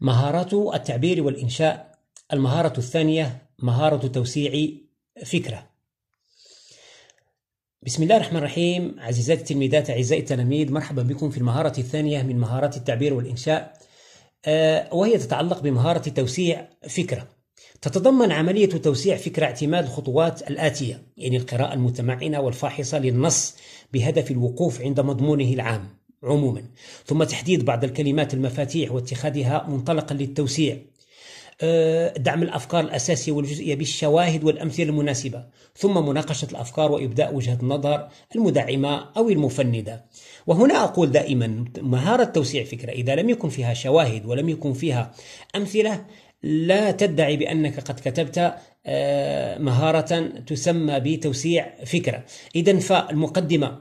مهارة التعبير والإنشاء المهارة الثانية مهارة توسيع فكرة بسم الله الرحمن الرحيم عزيزاتي التلميذات أعزائي التلاميذ مرحبا بكم في المهارة الثانية من مهارات التعبير والإنشاء آه، وهي تتعلق بمهارة توسيع فكرة تتضمن عملية توسيع فكرة اعتماد الخطوات الآتية يعني القراءة المتمعنة والفاحصة للنص بهدف الوقوف عند مضمونه العام عموما ثم تحديد بعض الكلمات المفاتيح واتخاذها منطلقا للتوسيع أه، دعم الأفكار الأساسية والجزئية بالشواهد والأمثلة المناسبة ثم مناقشة الأفكار وإبداء وجهة النظر المدعمة أو المفندة وهنا أقول دائما مهارة توسيع فكرة إذا لم يكن فيها شواهد ولم يكن فيها أمثلة لا تدعي بأنك قد كتبت أه، مهارة تسمى بتوسيع فكرة إذا فالمقدمة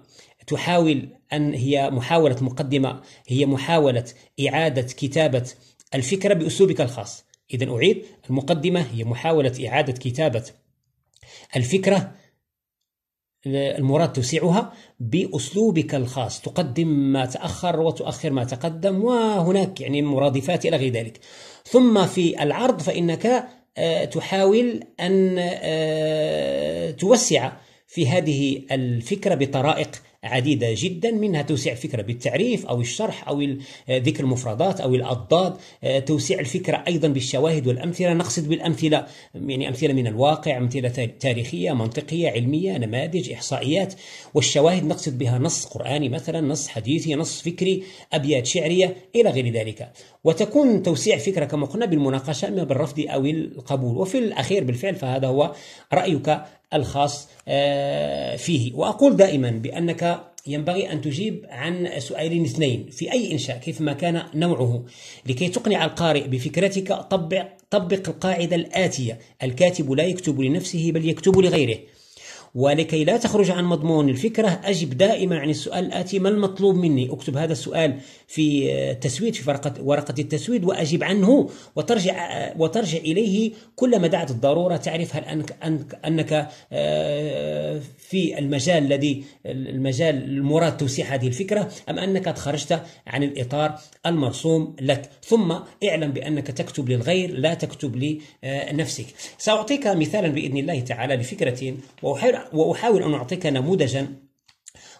تحاول أن هي محاولة مقدمة هي محاولة إعادة كتابة الفكرة بأسلوبك الخاص إذا أعيد المقدمة هي محاولة إعادة كتابة الفكرة المراد توسيعها بأسلوبك الخاص تقدم ما تأخر وتؤخر ما تقدم وهناك يعني مرادفات إلى غير ذلك ثم في العرض فإنك آه، تحاول أن آه، توسع في هذه الفكرة بطرائق عديدة جدا منها توسيع الفكرة بالتعريف أو الشرح أو ذكر المفردات أو الأضداد آه، توسيع الفكرة أيضا بالشواهد والأمثلة نقصد بالأمثلة يعني أمثلة من الواقع أمثلة تاريخية منطقية علمية نماذج إحصائيات والشواهد نقصد بها نص قرآني مثلا نص حديثي نص فكري أبيات شعرية إلى غير ذلك وتكون توسيع فكرة كما قلنا بالمناقشة إما بالرفض أو القبول وفي الأخير بالفعل فهذا هو رأيك الخاص آه، فيه وأقول دائما بأنك ينبغي أن تجيب عن سؤالين اثنين في أي إنشاء كيفما كان نوعه لكي تقنع القارئ بفكرتك طبق, طبق القاعدة الآتية الكاتب لا يكتب لنفسه بل يكتب لغيره ولكي لا تخرج عن مضمون الفكرة أجب دائما عن السؤال الآتي ما المطلوب مني أكتب هذا السؤال في التسويد آه، في ورقة, ورقة التسويد وأجب عنه وترجع, آه، وترجع إليه كلما دعت الضرورة تعرف هل أنك, أنك آه، في المجال الذي المجال المراد توسيع هذه الفكرة أم أنك خرجت عن الإطار المرسوم لك ثم اعلم بأنك تكتب للغير لا تكتب لنفسك سأعطيك مثالا بإذن الله تعالى لفكرة وأحاول وأحاول أن أعطيك نموذجا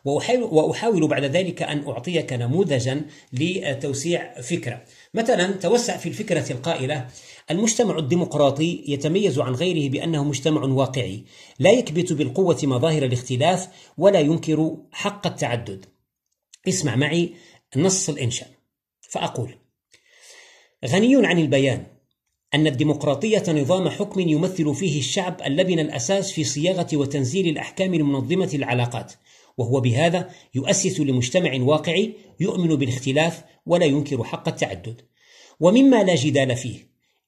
وأحاول, وأحاول بعد ذلك أن أعطيك نموذجا لتوسيع فكرة مثلا توسع في الفكرة القائلة المجتمع الديمقراطي يتميز عن غيره بأنه مجتمع واقعي لا يكبت بالقوة مظاهر الاختلاف ولا ينكر حق التعدد اسمع معي نص الإنشاء فأقول غني عن البيان أن الديمقراطية نظام حكم يمثل فيه الشعب اللبن الأساس في صياغة وتنزيل الأحكام المنظمة العلاقات، وهو بهذا يؤسس لمجتمع واقعي يؤمن بالاختلاف ولا ينكر حق التعدد. ومما لا جدال فيه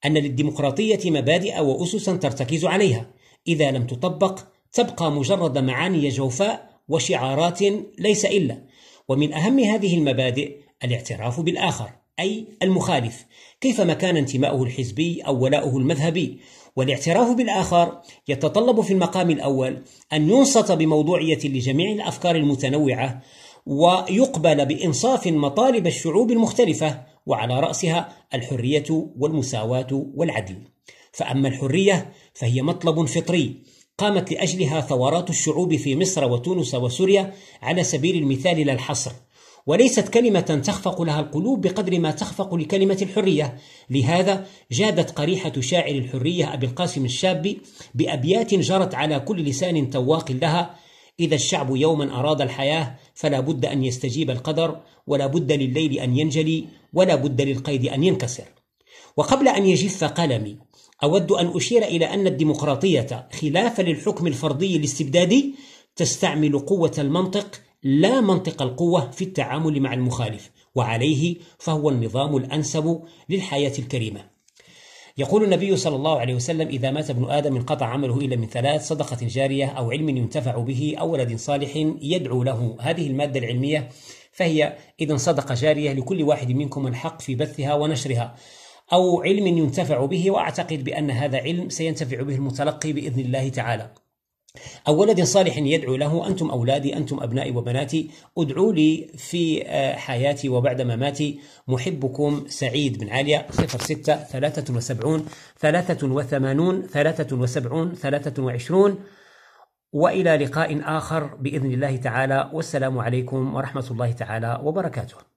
أن للديمقراطية مبادئ وأسسا ترتكز عليها، إذا لم تطبق تبقى مجرد معاني جوفاء وشعارات ليس إلا، ومن أهم هذه المبادئ الاعتراف بالآخر. أي المخالف كيفما كان انتماؤه الحزبي أو ولاؤه المذهبي والاعتراف بالآخر يتطلب في المقام الأول أن ينصت بموضوعية لجميع الأفكار المتنوعة ويقبل بإنصاف مطالب الشعوب المختلفة وعلى رأسها الحرية والمساواة والعدل فأما الحرية فهي مطلب فطري قامت لأجلها ثورات الشعوب في مصر وتونس وسوريا على سبيل المثال لا الحصر وليست كلمة تخفق لها القلوب بقدر ما تخفق لكلمة الحرية لهذا جادت قريحة شاعر الحرية أبي القاسم الشابي بأبيات جرت على كل لسان تواق لها إذا الشعب يوما أراد الحياة فلا بد أن يستجيب القدر ولا بد لليل أن ينجلي ولا بد للقيد أن ينكسر وقبل أن يجف قلمي أود أن أشير إلى أن الديمقراطية خلافا للحكم الفردي الاستبدادي تستعمل قوة المنطق لا منطق القوة في التعامل مع المخالف وعليه فهو النظام الأنسب للحياة الكريمة يقول النبي صلى الله عليه وسلم إذا مات ابن آدم انقطع عمله إلا من ثلاث صدقة جارية أو علم ينتفع به أو ولد صالح يدعو له هذه المادة العلمية فهي إذا صدقة جارية لكل واحد منكم الحق في بثها ونشرها أو علم ينتفع به وأعتقد بأن هذا علم سينتفع به المتلقي بإذن الله تعالى أو ولد صالح يدعو له أنتم أولادي أنتم أبنائي وبناتي ادعوا لي في آه، حياتي وبعد مماتي محبكم سعيد بن عالية 06 73 83 73 23 وإلى لقاء آخر بإذن الله تعالى والسلام عليكم ورحمة الله تعالى وبركاته